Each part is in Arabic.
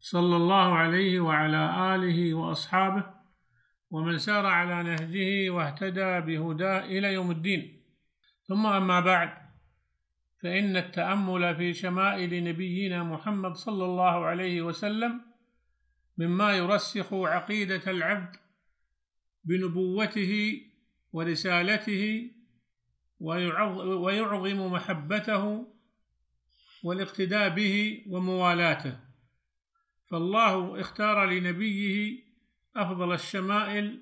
صلى الله عليه وعلى آله وأصحابه ومن سار على نهجه واهتدى بهداه إلى يوم الدين ثم أما بعد فإن التأمل في شمائل نبينا محمد صلى الله عليه وسلم مما يرسخ عقيدة العبد بنبوته ورسالته ويعظم محبته والاقتداء به وموالاته فالله اختار لنبيه أفضل الشمائل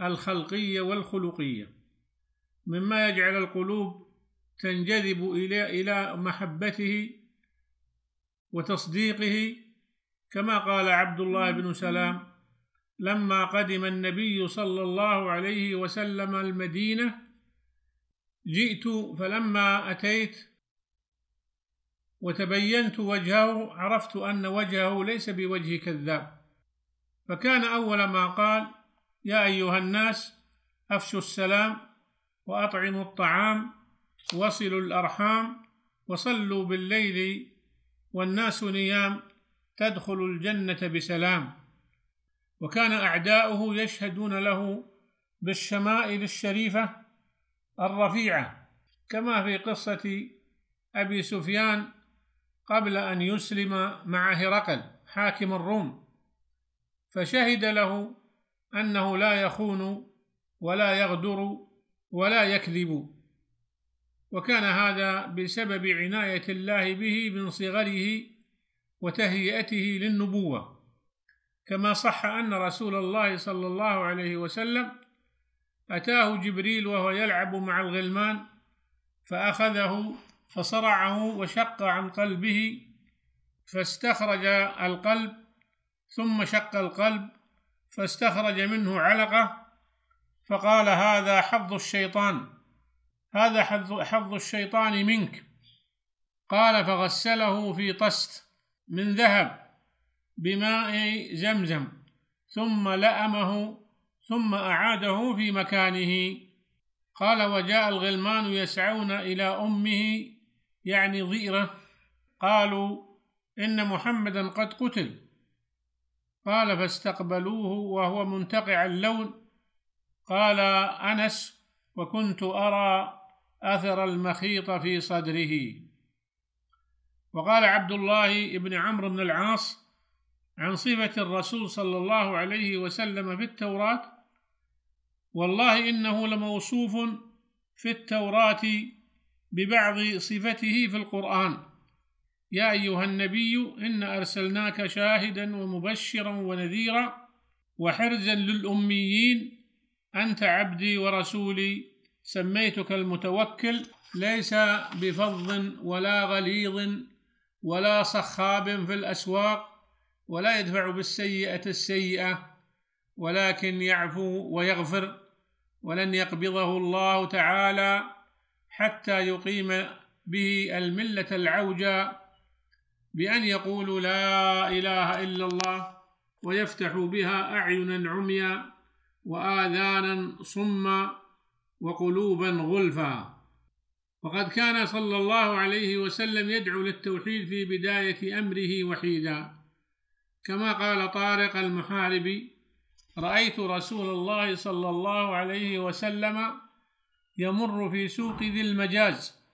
الخلقية والخلقية مما يجعل القلوب تنجذب إلى إلى محبته وتصديقه كما قال عبد الله بن سلام لما قدم النبي صلى الله عليه وسلم المدينة جئت فلما أتيت وتبينت وجهه عرفت أن وجهه ليس بوجه كذاب فكان أول ما قال يا أيها الناس أفشوا السلام وأطعموا الطعام وصلوا الأرحام وصلوا بالليل والناس نيام تدخل الجنة بسلام وكان أعداؤه يشهدون له بالشمائل الشريفة الرفيعة كما في قصة أبي سفيان قبل أن يسلم مع هرقل حاكم الروم فشهد له أنه لا يخون ولا يغدر ولا يكذب وكان هذا بسبب عناية الله به من صغره وتهيئته للنبوة كما صح أن رسول الله صلى الله عليه وسلم أتاه جبريل وهو يلعب مع الغلمان فأخذه فصرعه وشق عن قلبه فاستخرج القلب ثم شق القلب فاستخرج منه علقة فقال هذا حظ الشيطان هذا حظ الشيطان منك قال فغسله في طست من ذهب بماء زمزم ثم لأمه ثم أعاده في مكانه قال وجاء الغلمان يسعون إلى أمه يعني ظئرة قالوا إن محمدا قد قتل قال فاستقبلوه وهو منتقع اللون قال أنس وكنت أرى أثر المخيط في صدره وقال عبد الله بن عمرو بن العاص عن صفة الرسول صلى الله عليه وسلم في التوراة والله إنه لموصوف في التوراة ببعض صفته في القرآن يا أيها النبي إن أرسلناك شاهدا ومبشرا ونذيرا وحرزا للأميين أنت عبدي ورسولي سميتك المتوكل ليس بفظ ولا غليظ ولا صخاب في الأسواق ولا يدفع بالسيئة السيئة ولكن يعفو ويغفر ولن يقبضه الله تعالى حتى يقيم به الملة العوجة بأن يقولوا لا إله إلا الله ويفتحوا بها أعينا عميا وآذانا صما وقلوبا غلفا وقد كان صلى الله عليه وسلم يدعو للتوحيد في بداية أمره وحيدا كما قال طارق المحاربي رأيت رسول الله صلى الله عليه وسلم يمر في سوق ذي المجاز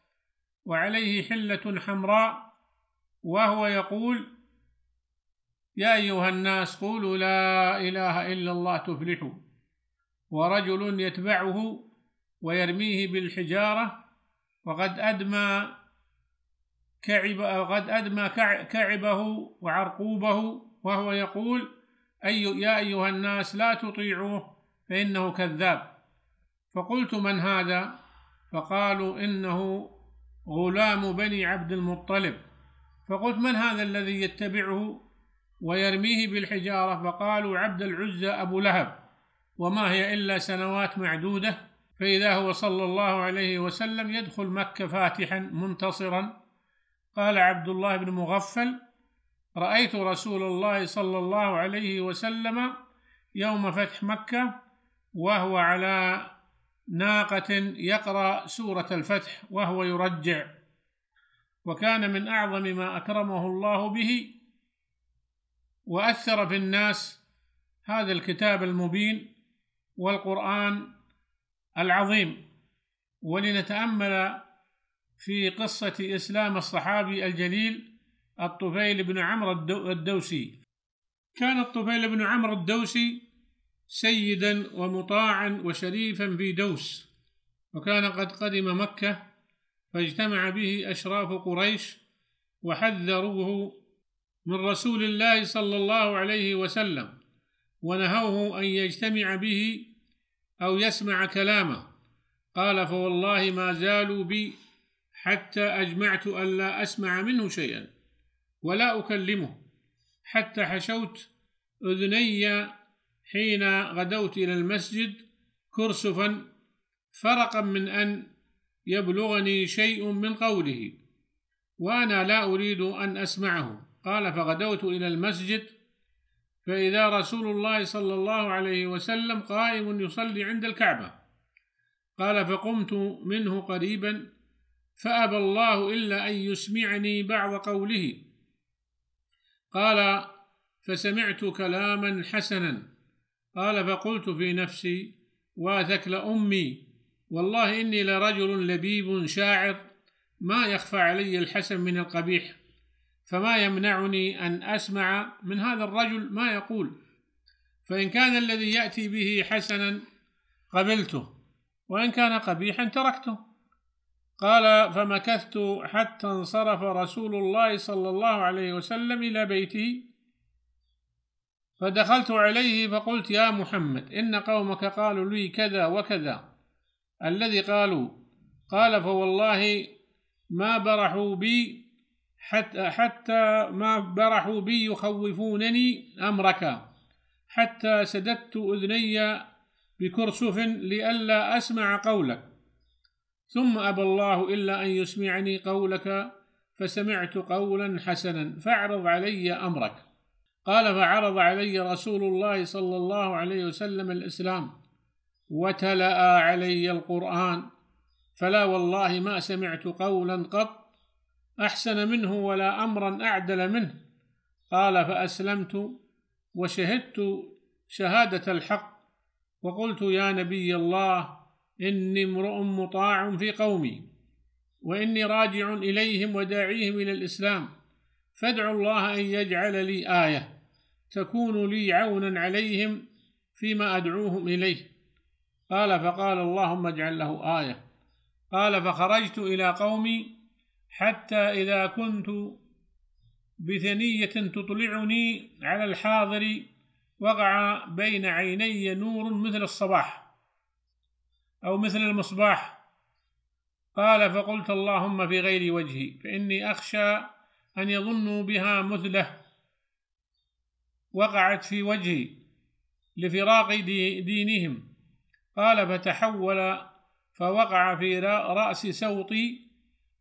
وعليه حلة حمراء وهو يقول يا أيها الناس قولوا لا إله إلا الله تفلحوا ورجل يتبعه ويرميه بالحجارة وقد أدمى كعب وقد أدمى كعبه وعرقوبه وهو يقول أي يا أيها الناس لا تطيعوه فإنه كذاب فقلت من هذا فقالوا إنه غلام بني عبد المطلب فقلت من هذا الذي يتبعه ويرميه بالحجارة فقالوا عبد العزى أبو لهب وما هي إلا سنوات معدودة فإذا هو صلى الله عليه وسلم يدخل مكة فاتحا منتصرا قال عبد الله بن مغفل رأيت رسول الله صلى الله عليه وسلم يوم فتح مكة وهو على ناقة يقرأ سورة الفتح وهو يرجع وكان من أعظم ما أكرمه الله به وأثر في الناس هذا الكتاب المبين والقرآن العظيم ولنتأمل في قصة إسلام الصحابي الجليل الطفيل بن عمرو الدوسي كان الطفيل بن عمرو الدوسي سيدا ومطاعا وشريفا في دوس وكان قد قدم مكة فاجتمع به أشراف قريش وحذروه من رسول الله صلى الله عليه وسلم ونهوه أن يجتمع به أو يسمع كلامه قال فوالله ما زالوا بي حتى أجمعت أن لا أسمع منه شيئا ولا أكلمه حتى حشوت أذني حين غدوت إلى المسجد كرسفا فرقا من أن يبلغني شيء من قوله وأنا لا أريد أن أسمعه قال فغدوت إلى المسجد فإذا رسول الله صلى الله عليه وسلم قائم يصلي عند الكعبة قال فقمت منه قريبا فأبى الله إلا أن يسمعني بعض قوله قال فسمعت كلاما حسنا قال فقلت في نفسي واثك لأمي والله إني لرجل لبيب شاعر ما يخفى علي الحسن من القبيح فما يمنعني أن أسمع من هذا الرجل ما يقول فإن كان الذي يأتي به حسنا قبلته وإن كان قبيحا تركته قال فمكثت حتى انصرف رسول الله صلى الله عليه وسلم إلى بيته فدخلت عليه فقلت يا محمد إن قومك قالوا لي كذا وكذا الذي قالوا قال فوالله ما برحوا بي حتى, حتى ما برحوا بي يخوفونني أمرك حتى سددت أذني بكرسف لئلا أسمع قولك ثم أبى الله إلا أن يسمعني قولك فسمعت قولا حسنا فاعرض علي أمرك قال فعرض علي رسول الله صلى الله عليه وسلم الإسلام وتلأ علي القرآن فلا والله ما سمعت قولا قط أحسن منه ولا أمرا أعدل منه قال فأسلمت وشهدت شهادة الحق وقلت يا نبي الله إني امرؤ مطاع في قومي وإني راجع إليهم وداعيهم إلى الإسلام فادعوا الله أن يجعل لي آية تكون لي عونا عليهم فيما أدعوهم إليه قال فقال اللهم اجعل له آية قال فخرجت إلى قومي حتى إذا كنت بثنية تطلعني على الحاضر وقع بين عيني نور مثل الصباح أو مثل المصباح قال فقلت اللهم في غير وجهي فإني أخشى أن يظنوا بها مثله وقعت في وجهي لفراق دي دينهم قال فتحول فوقع في رأس سوطي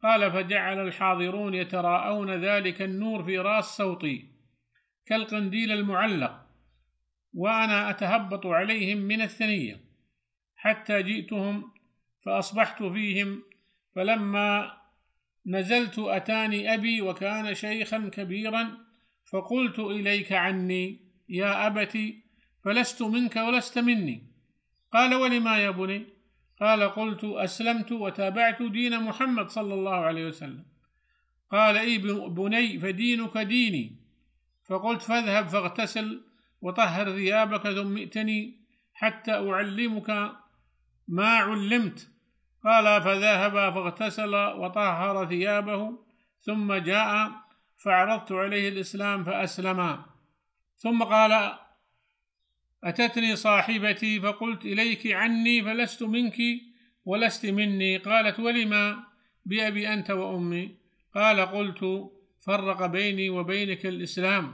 قال فجعل الحاضرون يتراءون ذلك النور في رأس سوطي كالقنديل المعلق وأنا أتهبط عليهم من الثنية حتى جئتهم فأصبحت فيهم فلما نزلت أتاني أبي وكان شيخا كبيرا فقلت إليك عني يا أبتي فلست منك ولست مني قال ولما يا بني قال قلت أسلمت وتابعت دين محمد صلى الله عليه وسلم قال إي بني فدينك ديني فقلت فاذهب فاغتسل وطهر ثيابك ثم ائتني حتى أعلمك ما علمت قال فذهب فاغتسل وطهر ثيابه ثم جاء فعرضت عليه الإسلام فأسلم ثم قال أتتني صاحبتي فقلت إليك عني فلست منك ولست مني قالت ولما بأبي أنت وأمي قال قلت فرق بيني وبينك الإسلام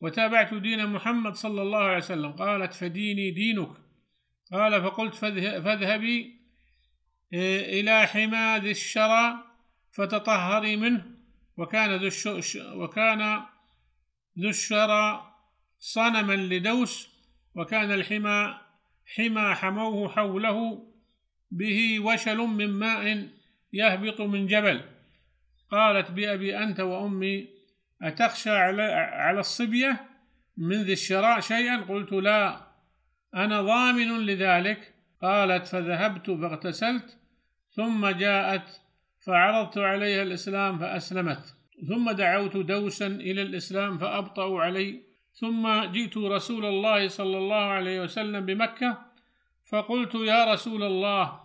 وتابعت دين محمد صلى الله عليه وسلم قالت فديني دينك قال فقلت فاذهبي إلى حمى ذي الشرى فتطهري منه وكان ذو وكان ذو الشرى صنما لدوس وكان الحمى حمى حموه حوله به وشل من ماء يهبط من جبل قالت بأبي أنت وأمي أتخشى على, على الصبية من ذي الشراء شيئا قلت لا أنا ضامن لذلك قالت فذهبت فاغتسلت ثم جاءت فعرضت عليها الإسلام فأسلمت ثم دعوت دوسا إلى الإسلام فأبطأوا علي ثم جئت رسول الله صلى الله عليه وسلم بمكة فقلت يا رسول الله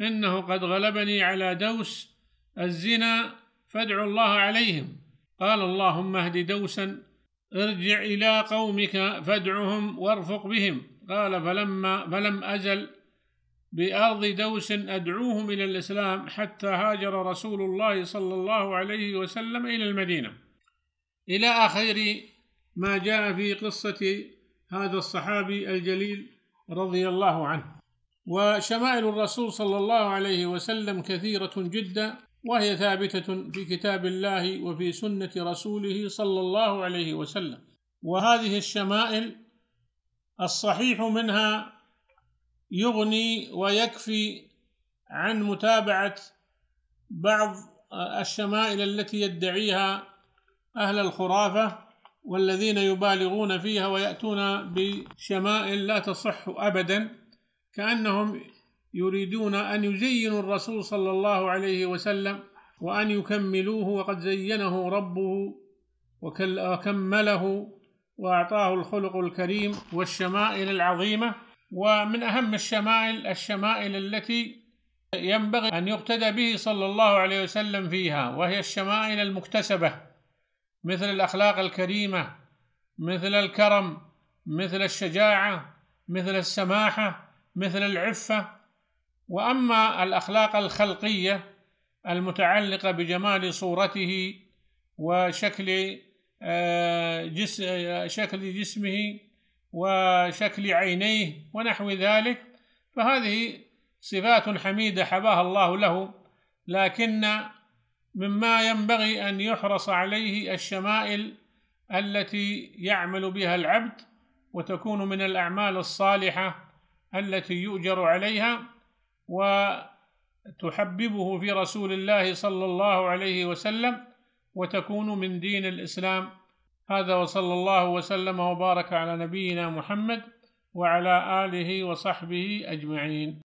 إنه قد غلبني على دوس الزنا فادعوا الله عليهم قال اللهم اهد دوسا ارجع إلى قومك فادعهم وارفق بهم قال فلما فلم أزل بأرض دوس أدعوهم إلى الإسلام حتى هاجر رسول الله صلى الله عليه وسلم إلى المدينة إلى آخر ما جاء في قصة هذا الصحابي الجليل رضي الله عنه وشمائل الرسول صلى الله عليه وسلم كثيرة جدا وهي ثابتة في كتاب الله وفي سنة رسوله صلى الله عليه وسلم وهذه الشمائل الصحيح منها يغني ويكفي عن متابعة بعض الشمائل التي يدعيها أهل الخرافة والذين يبالغون فيها ويأتون بشمائل لا تصح أبدا كأنهم يريدون أن يزينوا الرسول صلى الله عليه وسلم وأن يكملوه وقد زينه ربه وكمله وأعطاه الخلق الكريم والشمائل العظيمة ومن أهم الشمائل الشمائل التي ينبغي أن يقتدى به صلى الله عليه وسلم فيها وهي الشمائل المكتسبة مثل الأخلاق الكريمة مثل الكرم مثل الشجاعة مثل السماحة مثل العفة وأما الأخلاق الخلقية المتعلقة بجمال صورته وشكل آه، جس آه، شكل جسمه وشكل عينيه ونحو ذلك فهذه صفات حميدة حباها الله له لكن مما ينبغي أن يحرص عليه الشمائل التي يعمل بها العبد وتكون من الأعمال الصالحة التي يؤجر عليها وتحببه في رسول الله صلى الله عليه وسلم وتكون من دين الإسلام هذا وصلى الله وسلم وبارك على نبينا محمد وعلى آله وصحبه أجمعين